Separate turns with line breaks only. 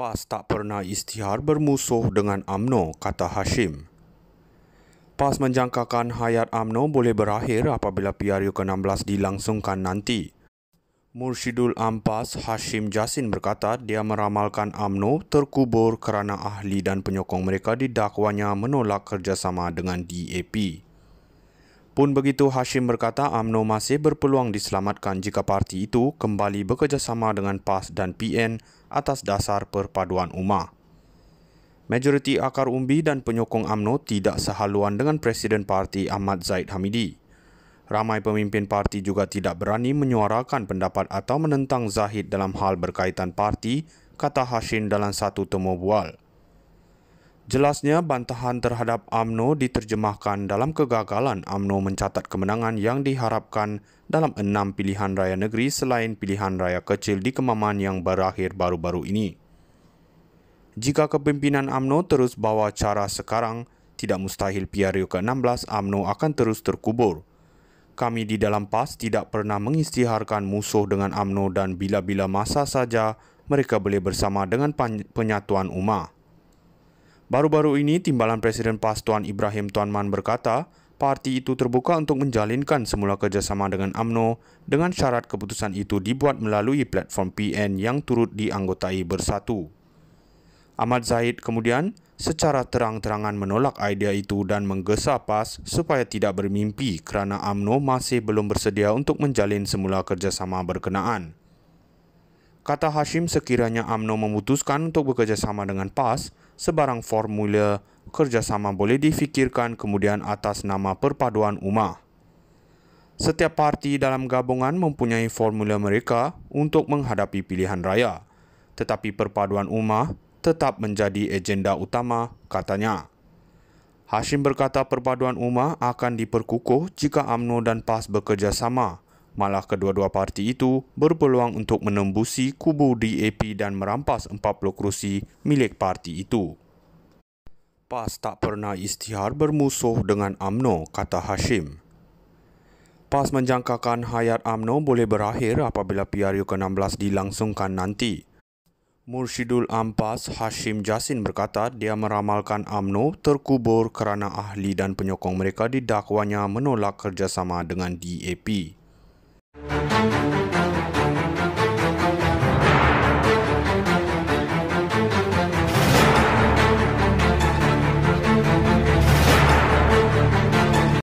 PAS tak pernah istihar bermusuh dengan AMNO, kata Hashim. PAS menjangkakan hayat AMNO boleh berakhir apabila PRU ke-16 dilangsungkan nanti. Mursyidul Ampas Hashim Jasin berkata dia meramalkan AMNO terkubur kerana ahli dan penyokong mereka didakwanya menolak kerjasama dengan DAP. Pun begitu, Hashim berkata AMNO masih berpeluang diselamatkan jika parti itu kembali bekerjasama dengan PAS dan PN atas dasar perpaduan umat. Majoriti akar umbi dan penyokong AMNO tidak sehaluan dengan Presiden Parti Ahmad Zaid Hamidi. Ramai pemimpin parti juga tidak berani menyuarakan pendapat atau menentang Zahid dalam hal berkaitan parti, kata Hashim dalam satu temu bual. Jelasnya bantahan terhadap AMNO diterjemahkan dalam kegagalan AMNO mencatat kemenangan yang diharapkan dalam enam pilihan raya negeri selain pilihan raya kecil di Kemaman yang berakhir baru-baru ini. Jika kepimpinan AMNO terus bawa cara sekarang, tidak mustahil PRU ke-16 AMNO akan terus terkubur. Kami di dalam PAS tidak pernah mengistiharkan musuh dengan AMNO dan bila-bila masa saja mereka boleh bersama dengan penyatuan umat. Baru-baru ini, Timbalan Presiden PAS Tuan Ibrahim Tuan Man berkata, parti itu terbuka untuk menjalinkan semula kerjasama dengan AMNO dengan syarat keputusan itu dibuat melalui platform PN yang turut dianggotai bersatu. Ahmad Zahid kemudian secara terang-terangan menolak idea itu dan menggesa PAS supaya tidak bermimpi kerana AMNO masih belum bersedia untuk menjalin semula kerjasama berkenaan kata Hashim sekiranya AMNO memutuskan untuk bekerjasama dengan PAS, sebarang formula kerjasama boleh difikirkan kemudian atas nama perpaduan umat. Setiap parti dalam gabungan mempunyai formula mereka untuk menghadapi pilihan raya, tetapi perpaduan umat tetap menjadi agenda utama, katanya. Hashim berkata perpaduan umat akan diperkukuh jika AMNO dan PAS bekerjasama malah kedua-dua parti itu berpeluang untuk menembusi kubu DAP dan merampas 40 kerusi milik parti itu. PAS tak pernah istihar bermusuh dengan AMNO, kata Hashim. PAS menjangkakan hayat AMNO boleh berakhir apabila PRU ke-16 dilangsungkan nanti. Murshidul Ampas Hashim Jasin berkata dia meramalkan AMNO terkubur kerana ahli dan penyokong mereka didakwanya menolak kerjasama dengan DAP. Thank you.